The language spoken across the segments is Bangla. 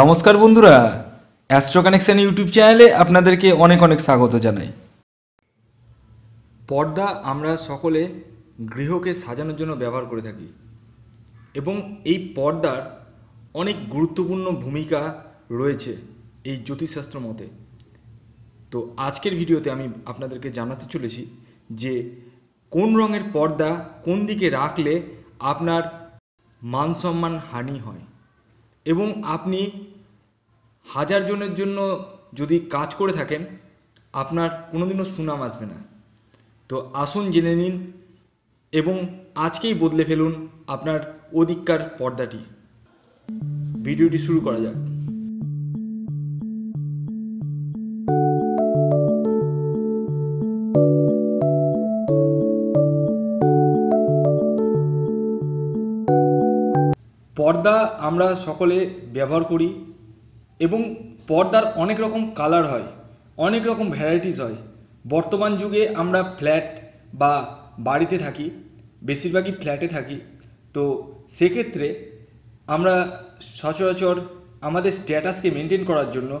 নমস্কার বন্ধুরা অ্যাস্ট্রো কানেকশন ইউটিউব চ্যানেলে আপনাদেরকে অনেক অনেক স্বাগত জানাই পর্দা আমরা সকলে গৃহকে সাজানোর জন্য ব্যবহার করে থাকি এবং এই পর্দার অনেক গুরুত্বপূর্ণ ভূমিকা রয়েছে এই জ্যোতিষশাস্ত্র মতে তো আজকের ভিডিওতে আমি আপনাদেরকে জানাতে চলেছি যে কোন রঙের পর্দা কোন দিকে রাখলে আপনার মান সম্মান হানি হয় এবং আপনি হাজার জনের জন্য যদি কাজ করে থাকেন আপনার কোনোদিনও সুনাম আসবে না তো আসুন জেনে নিন এবং আজকেই বদলে ফেলুন আপনার অধিকার পর্দাটি ভিডিওটি শুরু করা যাক পর্দা আমরা সকলে ব্যবহার করি এবং পর্দার অনেক রকম কালার হয় অনেক রকম ভ্যারাইটিস হয় বর্তমান যুগে আমরা ফ্ল্যাট বা বাড়িতে থাকি বেশিরভাগই ফ্ল্যাটে থাকি তো সেক্ষেত্রে আমরা সচরাচর আমাদের স্ট্যাটাসকে মেনটেন করার জন্য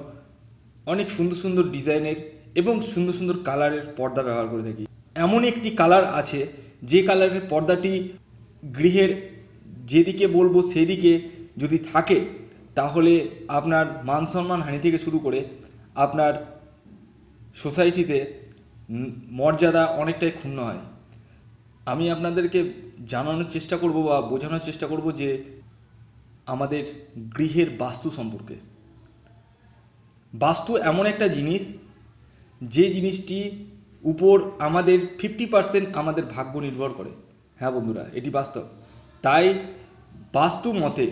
অনেক সুন্দর সুন্দর ডিজাইনের এবং সুন্দর সুন্দর কালারের পর্দা ব্যবহার করে থাকি এমন একটি কালার আছে যে কালারের পর্দাটি গৃহের যেদিকে বলবো সেদিকে যদি থাকে তাহলে আপনার মান সম্মান হানি থেকে শুরু করে আপনার সোসাইটিতে মর্যাদা অনেকটাই ক্ষুণ্ণ হয় আমি আপনাদেরকে জানানোর চেষ্টা করব বা বোঝানোর চেষ্টা করব যে আমাদের গৃহের বাস্তু সম্পর্কে বাস্তু এমন একটা জিনিস যে জিনিসটি উপর আমাদের ফিফটি পার্সেন্ট আমাদের ভাগ্য নির্ভর করে হ্যাঁ বন্ধুরা এটি বাস্তব তাই বাস্তু মতে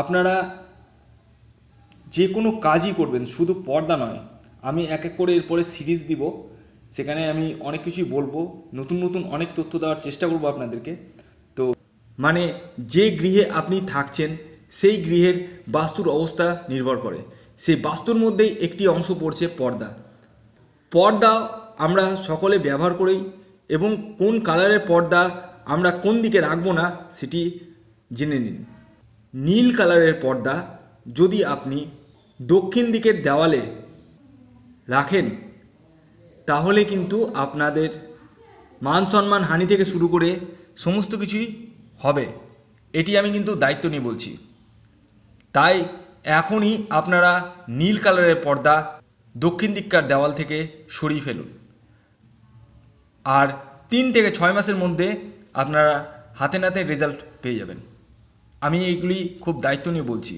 আপনারা যে কোনো কাজই করবেন শুধু পর্দা নয় আমি এক এক করে এরপরে সিরিজ দিব সেখানে আমি অনেক কিছুই বলবো নতুন নতুন অনেক তথ্য দেওয়ার চেষ্টা করবো আপনাদেরকে তো মানে যে গৃহে আপনি থাকছেন সেই গৃহের বাস্তুর অবস্থা নির্ভর করে সেই বাস্তুর মধ্যেই একটি অংশ পড়ছে পর্দা পর্দা আমরা সকলে ব্যবহার করি এবং কোন কালারের পর্দা আমরা কোন দিকে রাখবো না সেটি জেনে নিন নীল কালারের পর্দা যদি আপনি দক্ষিণ দিকের দেওয়ালে রাখেন তাহলে কিন্তু আপনাদের মান সম্মান হানি থেকে শুরু করে সমস্ত কিছুই হবে এটি আমি কিন্তু দায়িত্ব নিয়ে বলছি তাই এখনই আপনারা নীল কালারের পর্দা দক্ষিণ দিককার দেওয়াল থেকে সরিয়ে ফেলুন আর তিন থেকে ছয় মাসের মধ্যে আপনারা হাতে নাতে রেজাল্ট পেয়ে যাবেন আমি এইগুলি খুব দায়িত্ব নিয়ে বলছি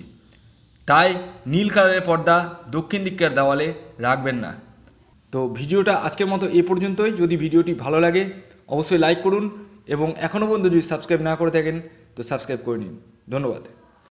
তাই নীল কালারের পর্দা দক্ষিণ দিককার দেওয়ালে রাখবেন না তো ভিডিওটা আজকের মতো এ পর্যন্তই যদি ভিডিওটি ভালো লাগে অবশ্যই লাইক করুন এবং এখনও পর্যন্ত যদি সাবস্ক্রাইব না করে থাকেন তো সাবস্ক্রাইব করে নিন ধন্যবাদ